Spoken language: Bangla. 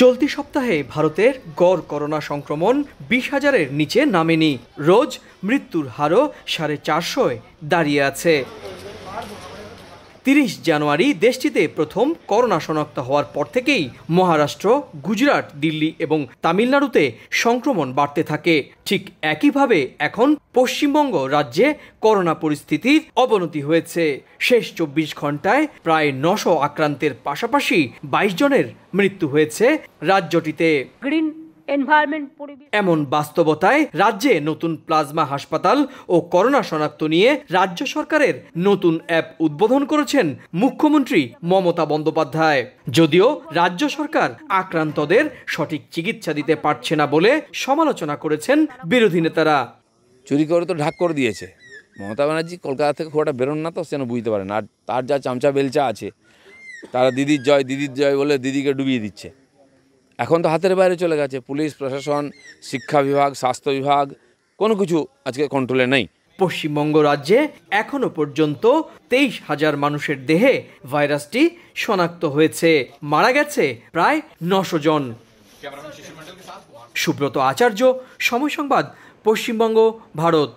চলতি সপ্তাহে ভারতের গড় করোনা সংক্রমণ বিশ হাজারের নিচে নামেনি রোজ মৃত্যুর হারও সাড়ে চারশোয় দাঁড়িয়ে আছে তিরিশ জানুয়ারি দেশটিতে প্রথম করোনা শনাক্ত হওয়ার পর থেকেই মহারাষ্ট্র গুজরাট দিল্লি এবং তামিলনাড়ুতে সংক্রমণ বাড়তে থাকে ঠিক একইভাবে এখন পশ্চিমবঙ্গ রাজ্যে করোনা পরিস্থিতির অবনতি হয়েছে শেষ চব্বিশ ঘন্টায় প্রায় নশো আক্রান্তের পাশাপাশি বাইশ জনের মৃত্যু হয়েছে রাজ্যটিতে গ্রিন এমন বাস্তবতায় রাজ্যে নতুন প্লাজমা হাসপাতাল ও করোনা শনাক্ত নিয়ে রাজ্য সরকারের নতুন অ্যাপ উদ্বোধন করেছেন মুখ্যমন্ত্রী মমতা বন্দ্যোপাধ্যায় যদিও রাজ্য সরকার আক্রান্তদের সঠিক চিকিৎসা দিতে পারছে না বলে সমালোচনা করেছেন বিরোধী নেতারা চুরি করে তো ঢাক করে দিয়েছে মমতা ব্যানার্জি কলকাতা থেকে খুব একটা বেরোন না তো সেন বুঝতে পারে না আর তার যা চামচা বেলচা আছে তারা দিদির জয় দিদির জয় বলে দিদিকে ডুবিয়ে দিচ্ছে এখন তো হাতের বাইরে চলে গেছে পুলিশ প্রশাসন শিক্ষা বিভাগ স্বাস্থ্য বিভাগ কোনো কিছু আজকে কন্ট্রোলে নেই পশ্চিমবঙ্গ রাজ্যে এখনো পর্যন্ত তেইশ হাজার মানুষের দেহে ভাইরাসটি শনাক্ত হয়েছে মারা গেছে প্রায় নশো জন সুব্রত আচার্য সময় সংবাদ পশ্চিমবঙ্গ ভারত